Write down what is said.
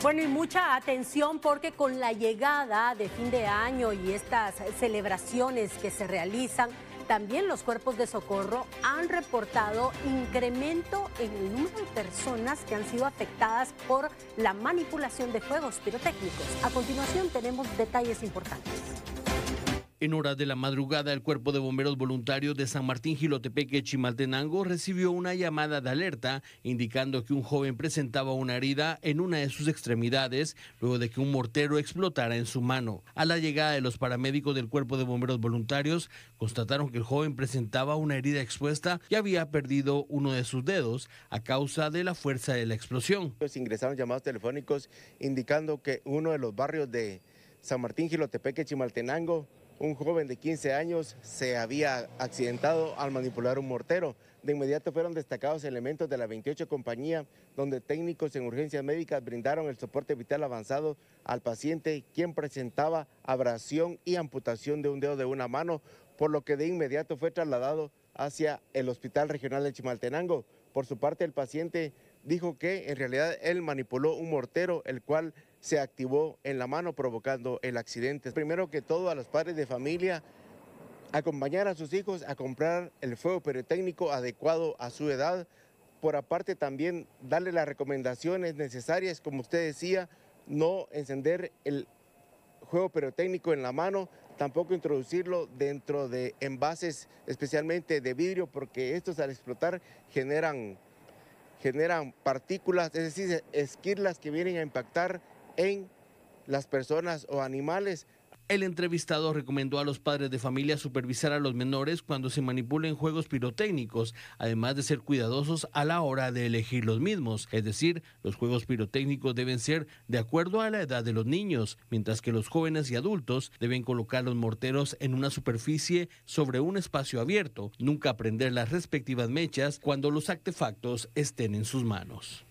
Bueno, y mucha atención porque con la llegada de fin de año y estas celebraciones que se realizan, también los cuerpos de socorro han reportado incremento en el número de personas que han sido afectadas por la manipulación de fuegos pirotécnicos. A continuación tenemos detalles importantes. En horas de la madrugada, el Cuerpo de Bomberos Voluntarios de San Martín Gilotepeque, Chimaltenango, recibió una llamada de alerta indicando que un joven presentaba una herida en una de sus extremidades luego de que un mortero explotara en su mano. A la llegada de los paramédicos del Cuerpo de Bomberos Voluntarios, constataron que el joven presentaba una herida expuesta y había perdido uno de sus dedos a causa de la fuerza de la explosión. Pues ingresaron llamados telefónicos indicando que uno de los barrios de San Martín Gilotepeque, Chimaltenango, un joven de 15 años se había accidentado al manipular un mortero. De inmediato fueron destacados elementos de la 28 compañía, donde técnicos en urgencias médicas brindaron el soporte vital avanzado al paciente, quien presentaba abrasión y amputación de un dedo de una mano, por lo que de inmediato fue trasladado hacia el Hospital Regional de Chimaltenango. Por su parte, el paciente dijo que en realidad él manipuló un mortero, el cual se activó en la mano provocando el accidente. Primero que todo a los padres de familia acompañar a sus hijos a comprar el fuego pirotécnico adecuado a su edad. Por aparte también darle las recomendaciones necesarias, como usted decía, no encender el fuego pirotécnico en la mano, tampoco introducirlo dentro de envases especialmente de vidrio, porque estos al explotar generan generan partículas, es decir, esquirlas que vienen a impactar en las personas o animales el entrevistado recomendó a los padres de familia supervisar a los menores cuando se manipulen juegos pirotécnicos, además de ser cuidadosos a la hora de elegir los mismos. Es decir, los juegos pirotécnicos deben ser de acuerdo a la edad de los niños, mientras que los jóvenes y adultos deben colocar los morteros en una superficie sobre un espacio abierto, nunca prender las respectivas mechas cuando los artefactos estén en sus manos.